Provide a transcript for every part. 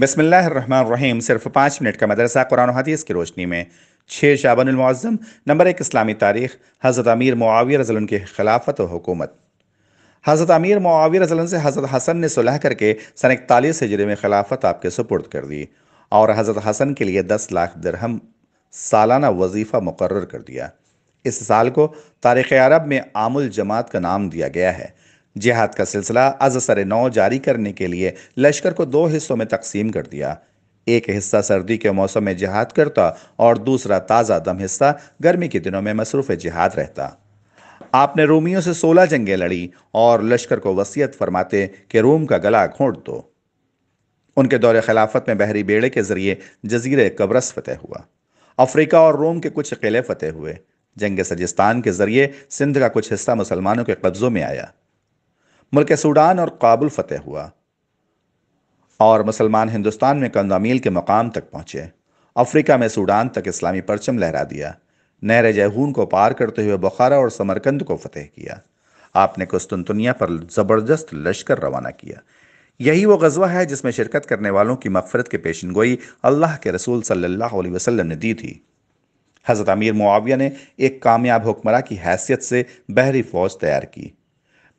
बसमीम सिर्फ पाँच मिनट का मदरसा कुरान हदीस की रोशनी में छः शाबनमज़म नंबर एक इस्लामी तारीख हज़रत अमीर मुआविर रजलन के खिलाफत हुकूमत हज़रत अमीर मुआविर रजलन से हज़रत हसन ने सुलह करके सन इकतालीस हजरे में खिलाफत आपके सुपुर्द कर दी और हज़रत हसन के लिए दस लाख दरहम सालाना वजीफ़ा मुकर कर दिया इस साल को तारीख़ अरब में आमुल जमात का नाम दिया गया है जिहाद का सिलसिला अज सर नौ जारी करने के लिए लश्कर को दो हिस्सों में तकसीम कर दिया एक हिस्सा सर्दी के मौसम में जिहाद करता और दूसरा ताज़ा दम हिस्सा गर्मी के दिनों में मसरूफ़ जिहाद रहता आपने रोमियों से सोलह जंगें लड़ी और लश्कर को वसीयत फरमाते कि रोम का गला घोंट दो उनके दौरे खिलाफत में बहरी बेड़े के ज़रिए जजीर कब्रस फतेह हुआ अफ्रीका और रोम के कुछ किले फतेह हुए जंग सजिस्तान के ज़रिए सिंध का कुछ हिस्सा मुसलमानों के कब्ज़ों में आया मुल्क सूडान और काबुल फतेह हुआ और मुसलमान हिंदुस्तान में कंदामील के मकाम तक पहुँचे अफ्रीका में सूडान तक इस्लामी परचम लहरा दिया नहर जैहून को पार करते हुए बुखारा और समरकंद को फतेह किया आपने कुस्तुनतुनिया पर ज़बरदस्त लश्कर रवाना किया यही वो गजवा है जिसमें शिरकत करने वालों की मफफरत के पेशन गोई अल्लाह के रसूल सल्ला वसलम ने दी थी हज़रत अमीर मुआविया ने एक कामयाब हुक्मरा की हैसियत से बहरी फ़ौज तैयार की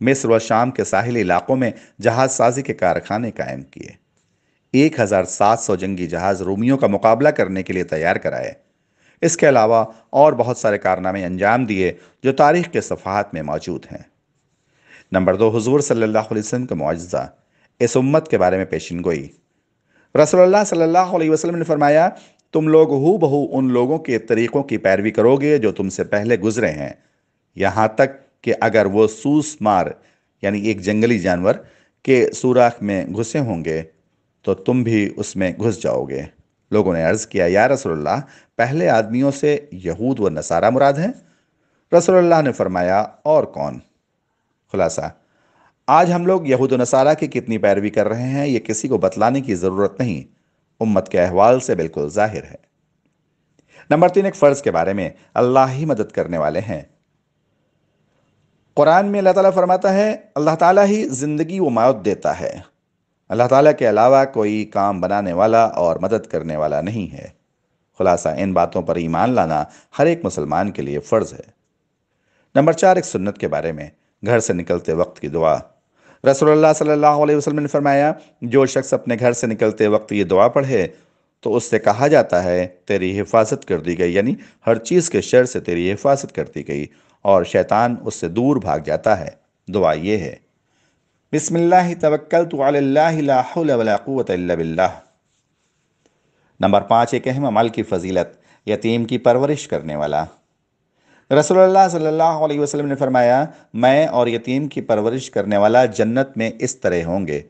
मिस्र व शाम के साहिल इलाकों में जहाज साजी के कारखाने कायम किए 1700 जंगी जहाज रोमियों का मुकाबला करने के लिए तैयार कराए इसके अलावा और बहुत सारे कारनामे अंजाम दिए जो तारीख के सफ़ात में मौजूद हैं नंबर दो हजूर सल्ला वसम का मुआजा इस उम्मत के बारे में पेशन गोई रसोल्ला सल्ला वसलम ने फरमाया तुम लोग हु बहू उन लोगों के तरीक़ों की पैरवी करोगे जो तुमसे पहले गुजरे हैं यहाँ तक कि अगर वो सूसमार यानी एक जंगली जानवर के सुराख में घुसे होंगे तो तुम भी उसमें घुस जाओगे लोगों ने अर्ज़ किया या रसोल्ला पहले आदमियों से यहूद व नसारा मुराद हैं रसोल्ला ने फरमाया और कौन खुलासा आज हम लोग यहूद नसारा की कितनी पैरवी कर रहे हैं ये किसी को बतलाने की ज़रूरत नहीं उम्मत के अहवाल से बिल्कुल जाहिर है नंबर तीन एक फ़र्ज़ के बारे में अल्लाह ही मदद करने वाले हैं कुरान में अल्लाह ताला फरमाता है अल्लाह ताला ही ज़िंदगी व मौत देता है अल्लाह ताला के अलावा कोई काम बनाने वाला और मदद करने वाला नहीं है खुलासा इन बातों पर ईमान लाना हर एक मुसलमान के लिए फ़र्ज़ है नंबर चार एक सुन्नत के बारे में घर से निकलते वक्त की दुआ रसोल्ला सल्लल्लाहु अलैहि वसल्लम ने फरमाया जो शख्स अपने घर से निकलते वक्त ये दुआ पढ़े तो उससे कहा जाता है तेरी हिफाजत कर दी गई यानी हर चीज़ के शर से तेरी हिफाजत कर दी गई और शैतान उससे दूर भाग जाता है दुआ ये है बिसमिल्ल तवक्ल तो बिल्लाह नंबर पाँच एक अहम अमल की फजीलत यतीम की परवरिश करने वाला रसोल्ला सल्लल्लाहु अलैहि वसल्लम ने फरमाया मैं और यतीम की परवरिश करने वाला जन्नत में इस तरह होंगे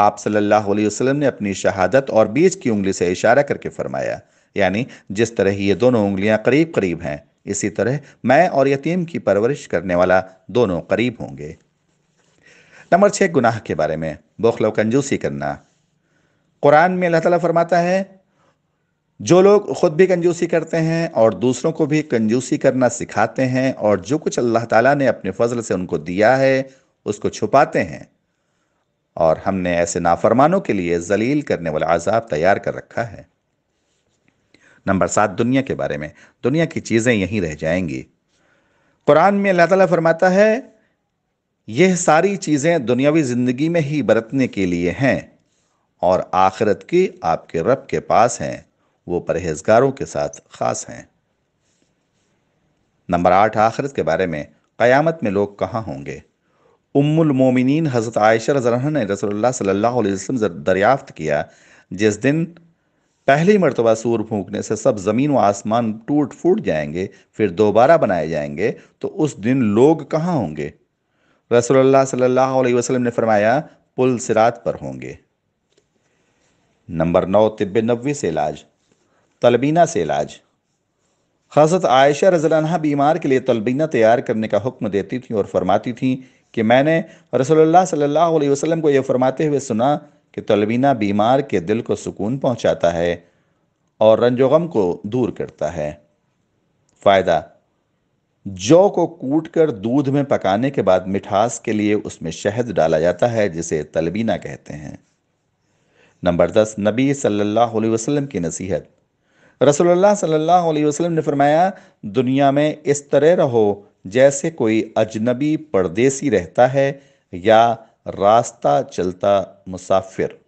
आप सल्लल्लाहु अलैहि वसल्लम ने अपनी शहादत और बीच की उंगली से इशारा करके फरमाया यानी जिस तरह ये दोनों उंगलियां करीब करीब हैं इसी तरह मैं और यतीम की परवरिश करने वाला दोनों करीब होंगे नंबर छः गुनाह के बारे में बौखल कंजूसी करना कुरान में अल्लाह ताला फरमाता है जो लोग ख़ुद भी कंजूसी करते हैं और दूसरों को भी कंजूसी करना सिखाते हैं और जो कुछ अल्लाह ताला ने अपने फजल से उनको दिया है उसको छुपाते हैं और हमने ऐसे नाफरमानों के लिए जलील करने वाला आज़ाब तैयार कर रखा है नंबर सात दुनिया के बारे में दुनिया की चीज़ें यहीं रह जाएंगी कुरान में अल्लाह ताला फरमाता है यह सारी चीज़ें दुनियावी ज़िंदगी में ही बरतने के लिए हैं और आखिरत की आपके रब के पास हैं वो परहेजगारों के साथ ख़ास हैं नंबर आठ आखिरत के बारे में क़यामत में लोग कहाँ होंगे उम्मुल मोमिनीन हज़रत आयशा रजरह ने रसोल्ला सल्ला वसम दरियाफ़्त किया जिस दिन पहली मरतबा सूर फूंकने से सब ज़मीन व आसमान टूट फूट जाएंगे फिर दोबारा बनाए जाएंगे तो उस दिन लोग कहाँ होंगे रसोल्ला सल्लल्लाहु अलैहि ने फरमाया पुल सिरात पर होंगे नंबर नौ तिब नबी से इलाज तलबीना से इलाज हजरत आयशा रजलाना बीमार के लिए तलबीना तैयार करने का हुक्म देती थी और फरमाती थी कि मैंने रसोल्ला सल्लल्लाहु अलैहि को यह फरमाते हुए सुना कि तलबीना बीमार के दिल को सुकून पहुंचाता है और रंजोगम को दूर करता है फ़ायदा जौ को कूट कर दूध में पकाने के बाद मिठास के लिए उसमें शहद डाला जाता है जिसे तलबीना कहते हैं नंबर दस नबी सल्लल्लाहु अलैहि वसल्लम की नसीहत रसोल्ला सल्लल्लाहु अलैहि वसल्लम ने फरमाया दुनिया में इस तरह रहो जैसे कोई अजनबी परदेसी रहता है या रास्ता चलता मुसाफिर